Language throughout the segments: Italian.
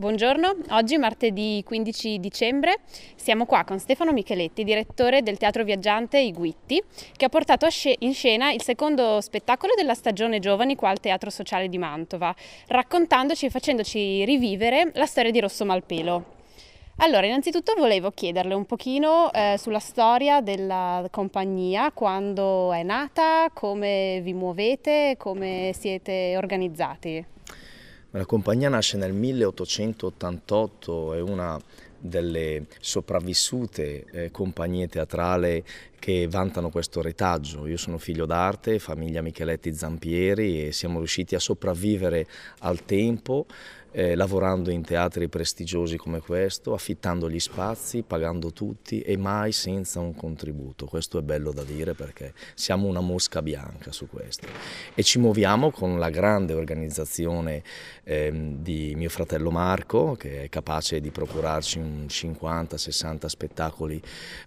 Buongiorno, oggi martedì 15 dicembre siamo qua con Stefano Micheletti, direttore del Teatro Viaggiante I Guitti, che ha portato in scena il secondo spettacolo della stagione Giovani qua al Teatro Sociale di Mantova, raccontandoci e facendoci rivivere la storia di Rosso Malpelo. Allora, innanzitutto volevo chiederle un pochino eh, sulla storia della compagnia, quando è nata, come vi muovete, come siete organizzati. La compagnia nasce nel 1888, è una delle sopravvissute eh, compagnie teatrali che vantano questo retaggio. Io sono figlio d'arte, famiglia Micheletti Zampieri e siamo riusciti a sopravvivere al tempo eh, lavorando in teatri prestigiosi come questo, affittando gli spazi, pagando tutti e mai senza un contributo. Questo è bello da dire perché siamo una mosca bianca su questo. E ci muoviamo con la grande organizzazione eh, di mio fratello Marco che è capace di procurarci un 50-60 spettacoli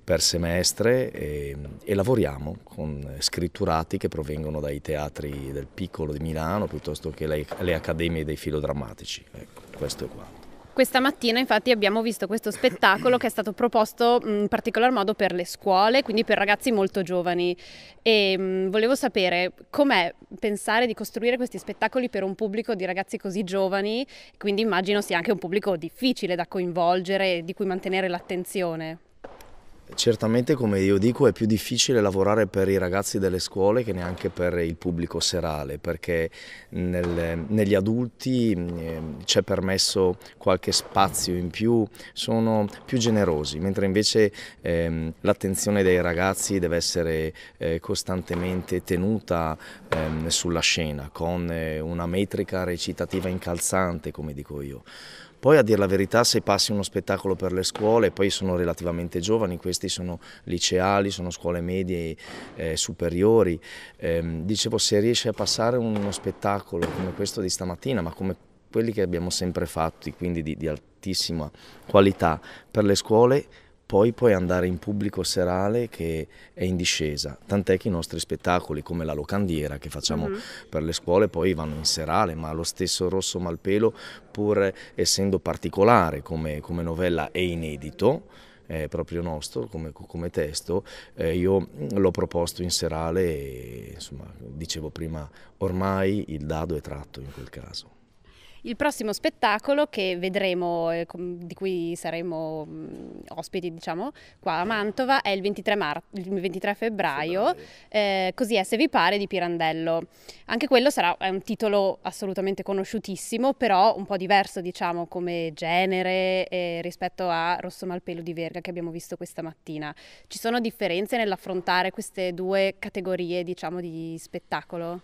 per semestre e, ehm, e, lavoriamo con scritturati che provengono dai teatri del piccolo di Milano piuttosto che le, le accademie dei filodrammatici. Ecco, questo è qua. Questa mattina infatti abbiamo visto questo spettacolo che è stato proposto mm, in particolar modo per le scuole, quindi per ragazzi molto giovani e mh, mm, volevo sapere com'è pensare di costruire questi spettacoli per un pubblico di ragazzi così giovani, quindi immagino sia anche un pubblico difficile da coinvolgere e di cui mantenere l'attenzione. Certamente, come io dico, è più difficile lavorare per i ragazzi delle scuole che neanche per il pubblico serale, perché nel, negli adulti eh, c'è permesso qualche spazio in più, sono più generosi, mentre invece eh, l'attenzione dei ragazzi deve essere eh, costantemente tenuta ehm, sulla scena, con eh, una metrica recitativa incalzante, come dico io. Poi a dire la verità se passi uno spettacolo per le scuole, poi sono relativamente giovani, questi sono liceali, sono scuole medie eh, superiori, eh, dicevo se riesci a passare uno spettacolo come questo di stamattina, ma come quelli che abbiamo sempre fatto, quindi di, di altissima qualità per le scuole, poi puoi andare in pubblico serale che è in discesa, tant'è che i nostri spettacoli come la locandiera che facciamo mm -hmm. per le scuole poi vanno in serale, ma lo stesso Rosso Malpelo pur essendo particolare come, come novella e inedito, è proprio nostro come, come testo, eh, io l'ho proposto in serale e insomma, dicevo prima, ormai il dado è tratto in quel caso. Il prossimo spettacolo che vedremo, eh, di cui saremo mm, ospiti diciamo, qua a Mantova, è il 23, il 23 febbraio, eh, Così è se vi pare di Pirandello. Anche quello sarà un titolo assolutamente conosciutissimo, però un po' diverso diciamo, come genere eh, rispetto a Rosso Malpelo di Verga che abbiamo visto questa mattina. Ci sono differenze nell'affrontare queste due categorie diciamo, di spettacolo?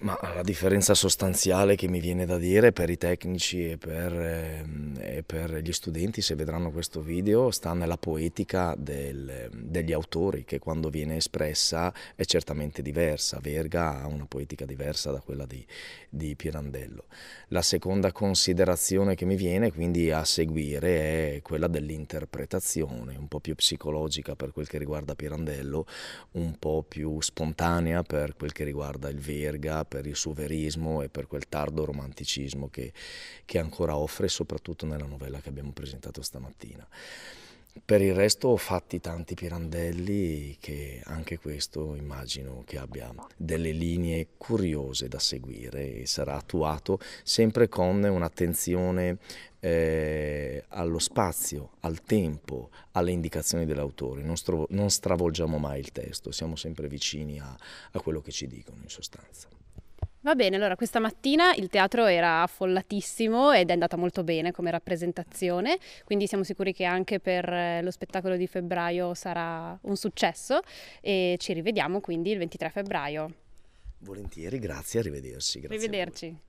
Ma la differenza sostanziale che mi viene da dire per i tecnici e per, ehm, e per gli studenti, se vedranno questo video, sta nella poetica del, degli autori, che quando viene espressa è certamente diversa. Verga ha una poetica diversa da quella di, di Pirandello. La seconda considerazione che mi viene quindi a seguire è quella dell'interpretazione, un po' più psicologica per quel che riguarda Pirandello, un po' più spontanea per quel che riguarda il Verga per il suo verismo e per quel tardo romanticismo che, che ancora offre, soprattutto nella novella che abbiamo presentato stamattina. Per il resto ho fatti tanti pirandelli che anche questo immagino che abbia delle linee curiose da seguire e sarà attuato sempre con un'attenzione eh, allo spazio, al tempo, alle indicazioni dell'autore. Non, non, stravolgiamo mai il testo, siamo sempre vicini a, a quello che ci dicono in sostanza. Va bene, allora questa mattina il teatro era affollatissimo ed è andata molto bene come rappresentazione, quindi siamo sicuri che anche per eh, lo spettacolo di febbraio sarà un successo e ci rivediamo quindi il 23 febbraio. Volentieri, grazie, arrivederci. Grazie Arrivederci.